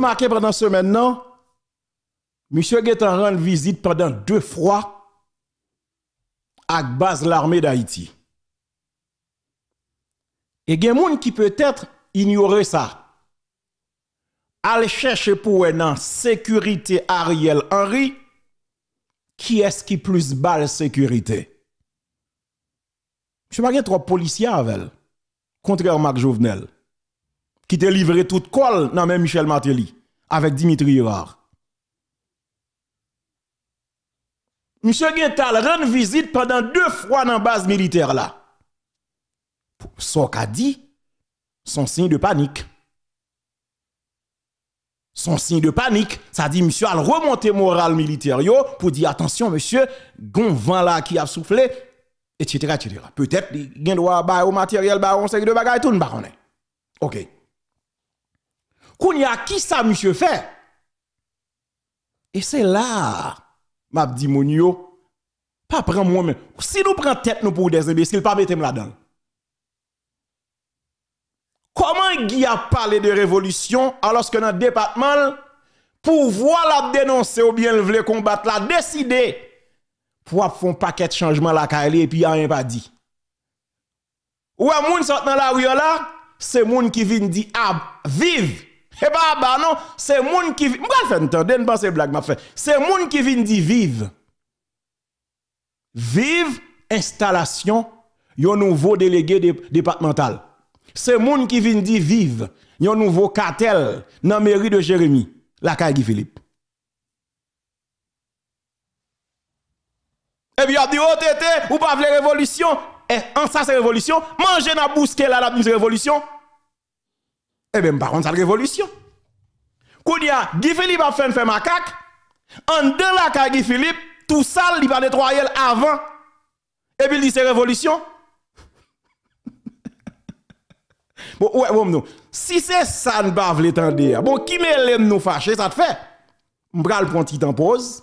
remarqué pendant ce maintenant, Monsieur Guetan rend visite pendant deux fois à base l'armée d'Haïti. Et il y a des qui peut-être ignorer ça. Aller chercher pour une sécurité Ariel Henry, qui est-ce qui plus balle sécurité? Je ne sais policiers avec elle, contrairement à Jovenel qui te livré toute colle dans même Michel Martelly avec Dimitri Hirard. Monsieur Gental rend visite pendant deux fois dans la base militaire là. Ce qu'a dit, son signe de panique. Son signe de panique, ça dit monsieur a remonter moral militaire pour dire attention monsieur, gon vent là qui a soufflé, etc. Peut-être il a au matériel, on sait de bagaille tout le Ok. Koun ya ki sa mi se fè? E se la, map di moun yo, pa pran moun men. Si nou pran tèt nou pou dezenbe, se kil pa metem la dan. Koman gi a pale de revolutyon, aloske nan depatman, pou vwa la denonse ou bien vle kombat la, deside, pou ap fon paket chanjman la ka ele, e pi a yon pa di. Ou a moun sot nan la ou yo la, se moun ki vin di ap, ah, viv, Et eh ben, ah bah, non, c'est moun qui vient. fait entendre, blague m'a C'est moun qui vient dire vive. Vive installation yon nouveau délégué départemental. C'est moun qui vient dire vive yon nouveau cartel dans la mairie de Jérémy, la Guy Philippe. Et puis, il a dit, oh, tété, ou pas la révolution. Et eh, en ça, c'est révolution. Manger dans bousquet là, la révolution. Eh bien, par contre, c'est la révolution. Quand il y a Guy Philippe a fait un macaque, en de la Guy Philippe, tout ça, il va nettoyer avant. Et puis, il dit c'est révolution. bon, ouais, bon, nous. Si c'est ça, nous pas l'étendre. Bon, qui m'aime nous fâcher, ça te fait. Je vais prendre un petit temps pause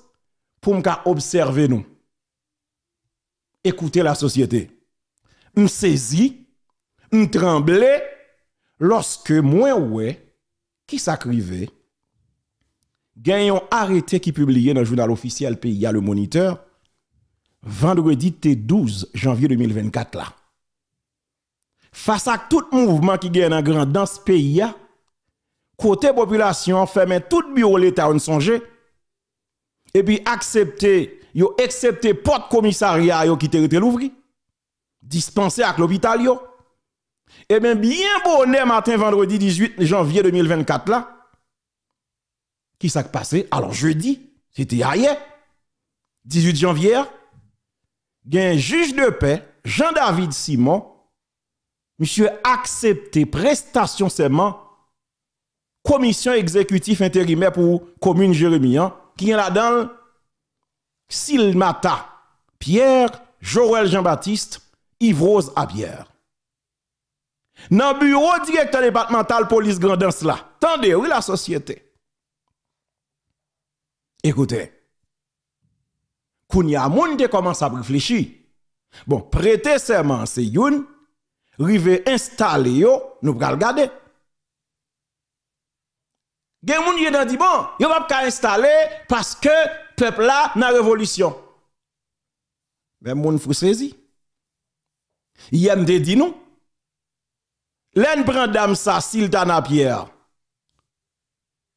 pour observer nous. Écouter la société. Je saisis, je tremble. Lorske mwen wè ki sa krive, gen yon arete ki publie nan jounal ofisyel PIA le moniteur, vendredi T12 janvye 2024 la. Fasa k tout mouvman ki gen nan grandans PIA, kote populasyon fèmen tout biro l'Etat ou nsonje, e pi aksepte, yo aksepte pot komisariya yo ki terite louvri, dispense ak l'opital yo, Eh bien, bien bonnet matin, vendredi 18 janvier 2024 là. Qui s'est passé? Alors, jeudi, c'était hier, 18 janvier, il y a un juge de paix, Jean-David Simon, monsieur accepté prestation seulement commission exécutive intérimaire pour commune Jérémie, hein, qui est là-dedans, Silmata, Pierre, Joël Jean-Baptiste, Yvrose Abière. Dans le bureau directeur départemental police grandance là. Tendez, oui la société. Écoutez. Kounia moun te commence à réfléchir. Bon, prêter serment c'est youn, rive installer yo, nous pral regarder. Gen moun qui dit bon, yo va pas installer parce que peuple là na révolution. Mais ben, moun fou saisi. Yem te dire non. Len pren dam sa siltan ap yer.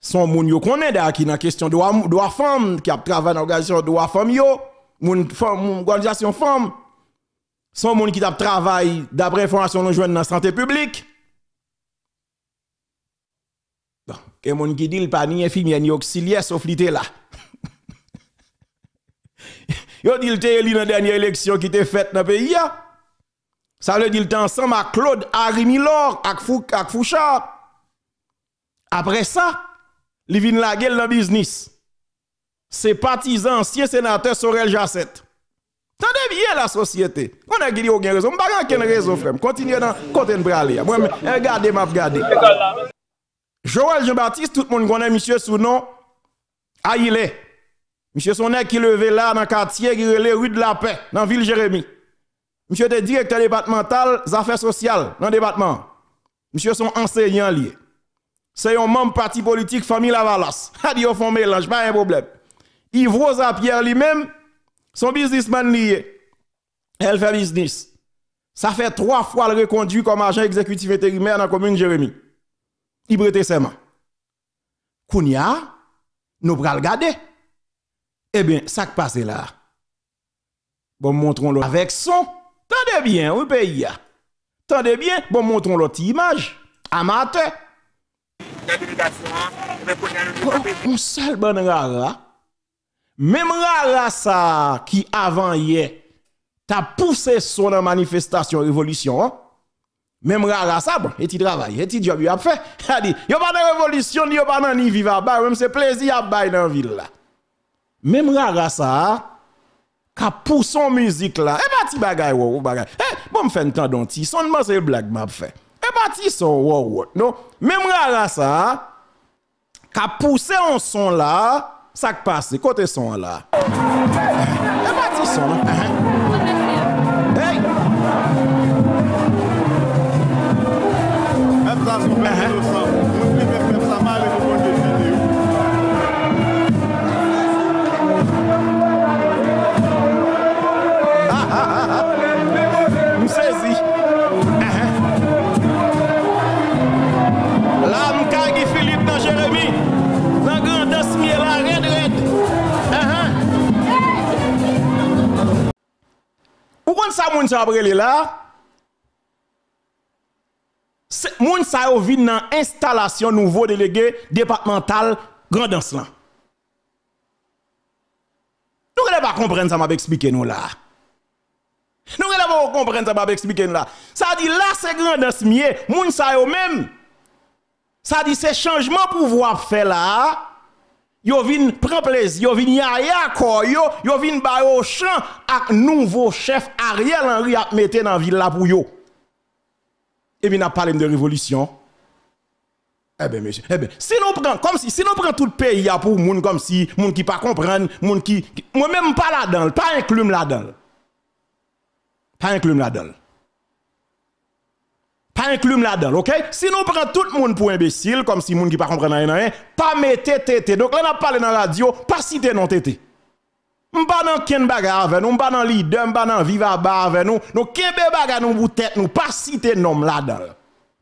Son moun yo konen da ki nan kestyon do a fom, ki ap travay nan organizasyon do a fom yo, moun fom, moun organizasyon fom, son moun ki tap travay dabre informasyon loun jwen nan sante publik. Bon, ke moun ki dil pa niye film, yan yo ksilye soflite la. Yo dil te yeli nan denye eleksyon ki te fet nan peyi ya. Ça veut dire ensemble à Claude Harry Milor, et Après ça, il viennent la gueule dans le business. C'est partisan ancien sénateur Sorel Jacette. Tendez bien la société. On a raison, aucun réseau. Je aucun réseau, frère. Continuez dans le côté de bralé. Eh, regardez, m'a regardé. Joël Jean-Baptiste, tout le monde connaît monsieur sous nom Aïlé. Ah, monsieur Sonnet qui levé là dans le quartier qui est rue de la paix, dans la ville Jérémy. Monsieur était directeur départemental des affaires sociales dans le département. Monsieur son enseignant lié. C'est un membre parti politique famille Lavalas. A dit font mélange, pas un problème. Yves Rosa Pierre lui-même, son businessman lié. Elle fait business. Ça fait trois fois le reconduit comme agent exécutif intérimaire dans la commune Jérémy. Il prête mains. Kounia, nous le garder. Eh bien, ça qui passe là. Bon, montrons-le avec son. Tande byen ou peyi ya. Tande byen. Bon, montron loti imaj. A matè. Moun sal ban rara. Mem rara sa ki avan ye. Ta pousse son nan manifestasyon revolutyon. Mem rara sa. Bon, eti eh, travaye. Eti diyo bi ap fè. Ha di. Yo banan revolutyon. Yo banan ni viva bay. Wèm se plezi ap bay nan vil la. Mem rara sa. Ka pousse son mizik la. E. Ti bagay wou wou bagay E, eh, bo m fè n tan don ti son Mase yè blag m ap fè E bati son wou wou non, Mèm wè a la sa Ka pousse yon son la Sak pase, kote son la E bati son la Moun sa moun sa là la, moun sa yo vin nan nouveau départemental Grand grand grandans là. Nou pas pas comprendre sa mab expliqué nou la. Nou pas pas comprendre sa mab expliqué nou la. Sa di la se grandans miye, moun sa yo même. Sa di se changement pouvoir faire Yo vin prend plaisir, yo vin yaya koyo, yo, yo vin ba au champ ak nouveau chef Ariel Henry a mette dans ville là pour yo. Et bien n'a parlé de révolution. Eh bien, monsieur, eh ben. si on prend, comme si, si prend tout le pays, il y a pour moun comme si, moun qui pas comprendre, moun qui, moi-même pas là-dedans, pas inclum là-dedans. Pas inclum là-dedans. Pas inclure là-dedans, ok? Si nous prenons tout le monde pour imbécile, comme si le monde qui ne comprend rien, rien, pas mettre tête. Donc là, on a parlé dans la radio, pas citer non tété. pas dans ken baga avec nous, pas dans leader, pas dans viva ba avec nous. Nous kembe baga nous pour tête nous, pas citer non, là-dedans.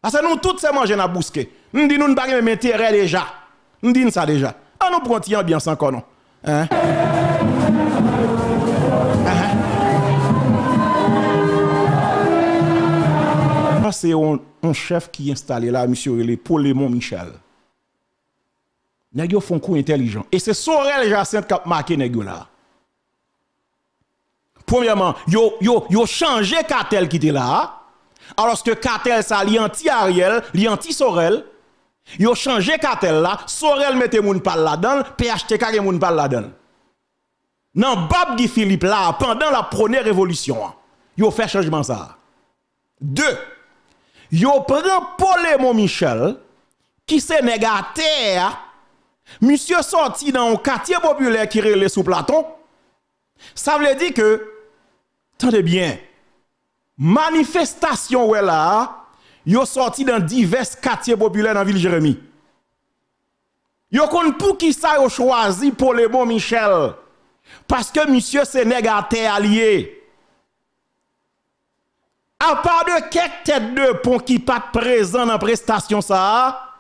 Parce que nous tous c'est manger dans bousquet. Nous dit nous pas même intérêt déjà. Nous dit ça déjà. Ah nous prend ambiance encore non. Hein? c'est un, chef qui est installé là, monsieur le Polémon Michel. Nègyo font coup intelligent. Et c'est Sorel Jacinthe qui a marqué là. Premièrement, yo, yo, yo changé cartel qui était là. Alors que cartel ça, li anti-Ariel, li anti-Sorel. Yo changé cartel là. Sorel mette moun pal là-dedans, PHTK gen moun pal là-dedans. Nan Bab Guy Philippe là, pendant la première révolution, yo fait changement ça. Deux yo prend Paul Michel qui se négaté. monsieur sorti dans un quartier populaire qui relève sous Platon ça veut dire que attendez bien manifestation est là yo sorti dans divers quartiers populaires dans ville Jérémie Yo kon pour qui ça yo choisi pour Michel parce que monsieur c'est négaté allié à part de quelques têtes de pont qui pas présent dans la prestation ça,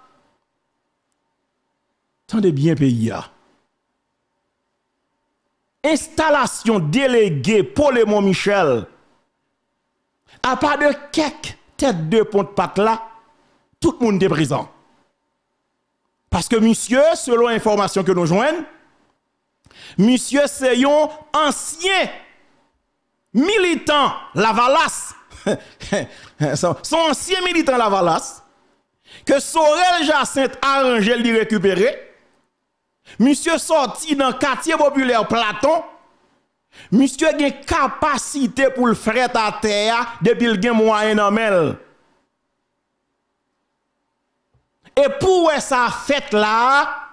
de bien pays Installation déléguée pour les Michel, à part de quelques têtes de pont de partent là, tout le monde est présent. Parce que monsieur, selon l'information que nous joignons, monsieur c'est un ancien militant valasse. son, ancien militant Lavalas, que Sorel Jacinthe arrangé de récupérer, monsieur sorti dans le quartier populaire Platon, monsieur a une capacité pour le fret à terre depuis le moyen en Et pour ça fête là,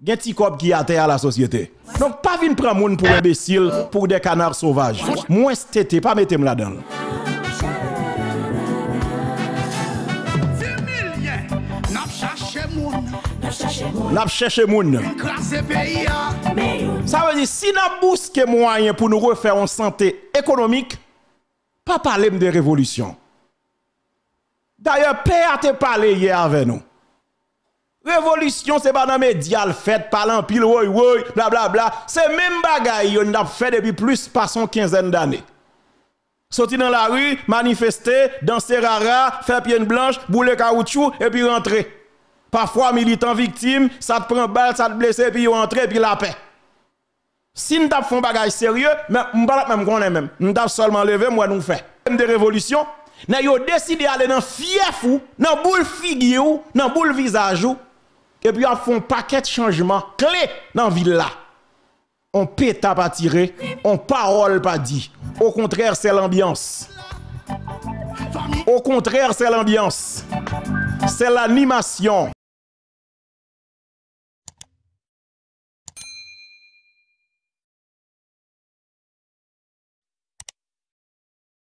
il y a un petit cop qui a terre à la société. Donc, pas venir prendre pour imbécile, pour des canards sauvages. Moi, c'était pas mettez-moi là-dedans. La cherché moun. Ça veut dire si n'a bousque moyen pour nous refaire en santé économique, pas parler de révolution. D'ailleurs, Père a te parlé hier avec nous. Révolution, c'est pas dans les médias, fait, en pile, oui, oui, blablabla. C'est même bagaille on a fait depuis plus de 15 d'années. Sortir dans la rue, manifester, danser rara, faire pied blanche, bouler caoutchouc et puis rentrer. Parfois, militant victime, ça te prend balle, ça te blesse, puis ils entre, puis la paix. Si nous avons fait un bagage sérieux, mais nous ne même pas même. Nous avons seulement levé, moi nous fait. des révolution, nous avons décidé d'aller dans fief ou, dans boule figure ou, dans boule visage ou, et puis avons fait un paquet de changements clés dans la ville On peut pas tiré, on parole pas dit. Au contraire, c'est l'ambiance. Au contraire, c'est l'ambiance. C'est l'animation.